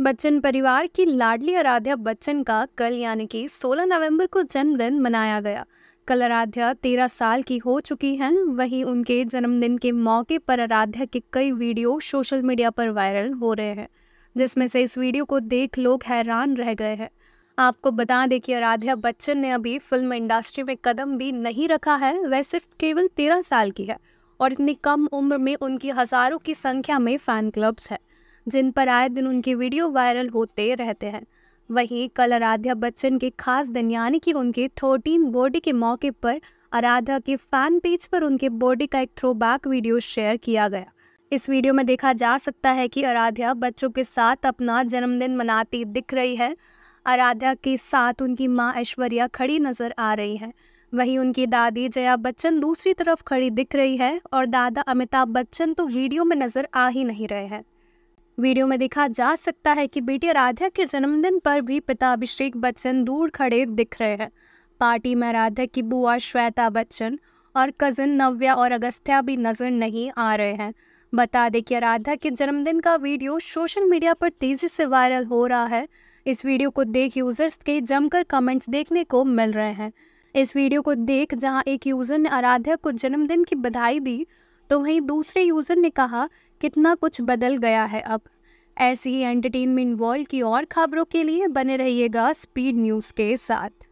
बच्चन परिवार की लाडली आराध्या बच्चन का कल यानी कि 16 नवंबर को जन्मदिन मनाया गया कल आराध्या तेरह साल की हो चुकी हैं वहीं उनके जन्मदिन के मौके पर आराध्या के कई वीडियो सोशल मीडिया पर वायरल हो रहे हैं जिसमें से इस वीडियो को देख लोग हैरान रह गए हैं आपको बता दें कि आराध्या बच्चन ने अभी फिल्म इंडस्ट्री में कदम भी नहीं रखा है वह सिर्फ केवल तेरह साल की है और इतनी कम उम्र में उनकी हज़ारों की संख्या में फ़ैन क्लब्स है जिन पर आए दिन उनके वीडियो वायरल होते रहते हैं वहीं कल आराध्या बच्चन के खास दिन यानी कि उनके थर्टीन बर्थडे के मौके पर आराध्या के फैन पेज पर उनके बर्थडे का एक थ्रो वीडियो शेयर किया गया इस वीडियो में देखा जा सकता है कि आराध्या बच्चों के साथ अपना जन्मदिन मनाती दिख रही है आराध्या के साथ उनकी माँ ऐश्वर्या खड़ी नजर आ रही है वहीं उनकी दादी जया बच्चन दूसरी तरफ खड़ी दिख रही है और दादा अमिताभ बच्चन तो वीडियो में नजर आ ही नहीं रहे हैं वीडियो में देखा जा सकता है कि बेटी आराध्या के जन्मदिन पर भी पिता अभिषेक बच्चन दूर खड़े दिख रहे हैं पार्टी में आराध्या की बुआ श्वेता बच्चन और कजिन नव्या और अगस्त्या भी नज़र नहीं आ रहे हैं बता दें कि आराध्या के जन्मदिन का वीडियो सोशल मीडिया पर तेज़ी से वायरल हो रहा है इस वीडियो को देख यूज़र्स के जमकर कमेंट्स देखने को मिल रहे हैं इस वीडियो को देख जहां एक यूज़र ने आराध्या को जन्मदिन की बधाई दी तो वहीं दूसरे यूज़र ने कहा कितना कुछ बदल गया है अब ऐसी ही एंटरटेनमेंट वर्ल्ड की और खबरों के लिए बने रहिएगा स्पीड न्यूज़ के साथ